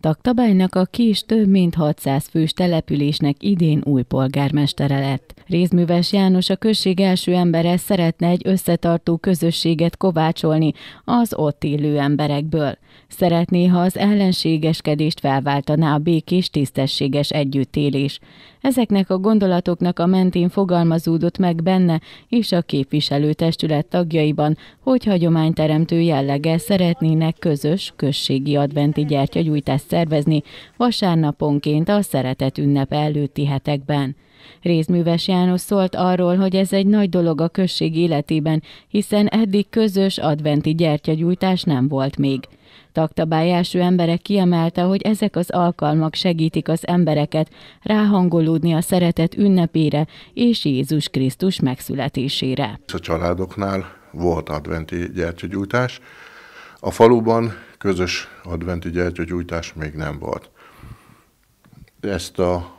Taktabálynak, a kis több mint 600 fős településnek idén új polgármestere lett. Rézműves János a község első embere szeretne egy összetartó közösséget kovácsolni az ott élő emberekből. Szeretné, ha az ellenségeskedést felváltaná a békés, tisztességes együttélés. Ezeknek a gondolatoknak a mentén fogalmazódott meg benne és a képviselőtestület tagjaiban, hogy hagyományteremtő jelleggel szeretnének közös, községi adventi gyertyagyújtást lesz szervezni vasárnaponként a szeretet ünnep előtti hetekben. Rézműves János szólt arról, hogy ez egy nagy dolog a község életében, hiszen eddig közös adventi gyertyagyújtás nem volt még. Taktabályású emberek kiemelte, hogy ezek az alkalmak segítik az embereket ráhangolódni a szeretet ünnepére és Jézus Krisztus megszületésére. A családoknál volt adventi gyertyagyújtás. A faluban közös adventi gyertyagyújtás még nem volt. Ezt a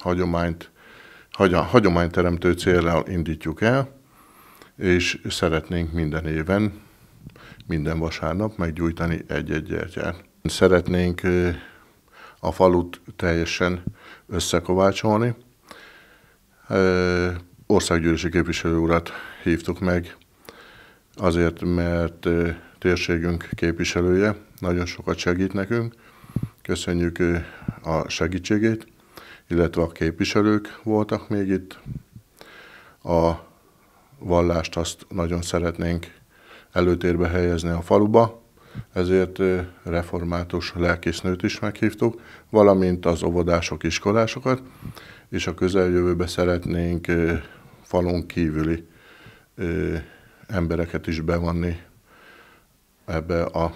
hagyományt, hagyományteremtő célral indítjuk el, és szeretnénk minden éven, minden vasárnap meggyújtani egy-egy gyertyát. Szeretnénk a falut teljesen összekovácsolni. Országgyűlési képviselő urat hívtuk meg, azért, mert térségünk képviselője, nagyon sokat segít nekünk, köszönjük a segítségét, illetve a képviselők voltak még itt. A vallást azt nagyon szeretnénk előtérbe helyezni a faluba, ezért református lelkésznőt is meghívtuk, valamint az óvodások, iskolásokat, és a közeljövőbe szeretnénk falon kívüli embereket is bevanni ebbe a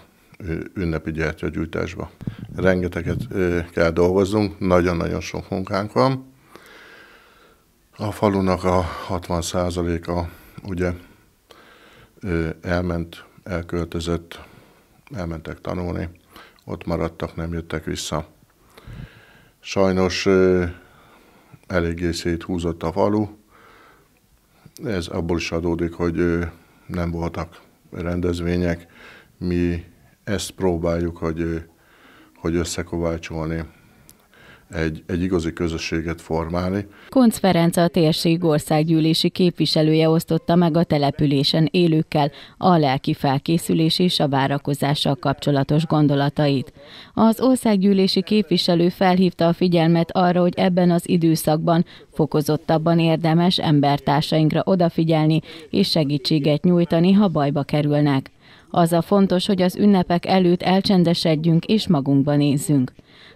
ünnepi gyertyagyújtásba. Rengeteget kell dolgoznunk, nagyon-nagyon sok munkánk van. A falunak a 60%-a ugye elment, elköltözött, elmentek tanulni, ott maradtak, nem jöttek vissza. Sajnos eléggé széthúzott a falu, ez abból is adódik, hogy nem voltak rendezvények, mi ezt próbáljuk, hogy, hogy összekovácsolni, egy, egy igazi közösséget formálni. Konc Ferenc a térség országgyűlési képviselője osztotta meg a településen élőkkel a lelki felkészülés és a várakozással kapcsolatos gondolatait. Az országgyűlési képviselő felhívta a figyelmet arra, hogy ebben az időszakban fokozottabban érdemes embertársainkra odafigyelni és segítséget nyújtani, ha bajba kerülnek. Az a fontos, hogy az ünnepek előtt elcsendesedjünk és magunkba nézzünk.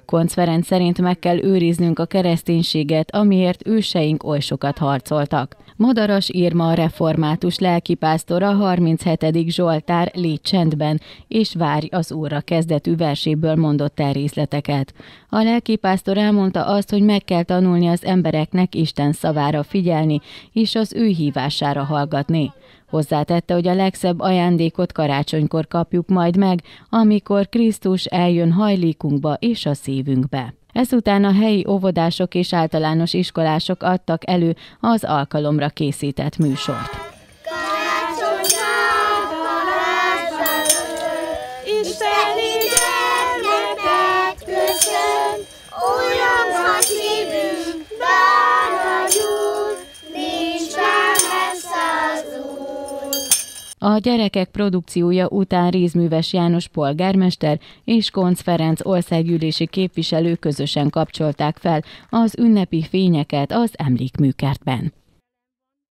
Konc Ferenc szerint meg kell őriznünk a kereszténységet, amiért őseink oly sokat harcoltak. Madaras írma a református lelkipásztora 37. Zsoltár Légy csendben és Várj az Úrra kezdetű verséből mondott el részleteket. A lelkipásztor elmondta azt, hogy meg kell tanulni az embereknek Isten szavára figyelni és az ő hívására hallgatni. Hozzátette, hogy a legszebb ajándékot karácsonykor kapjuk majd meg, amikor Krisztus eljön hajlékunkba és a szívünkbe. Ezután a helyi óvodások és általános iskolások adtak elő az alkalomra készített műsort. A gyerekek produkciója után Rézműves János polgármester és Konc Ferenc országgyűlési képviselő közösen kapcsolták fel az ünnepi fényeket az emlékműkertben.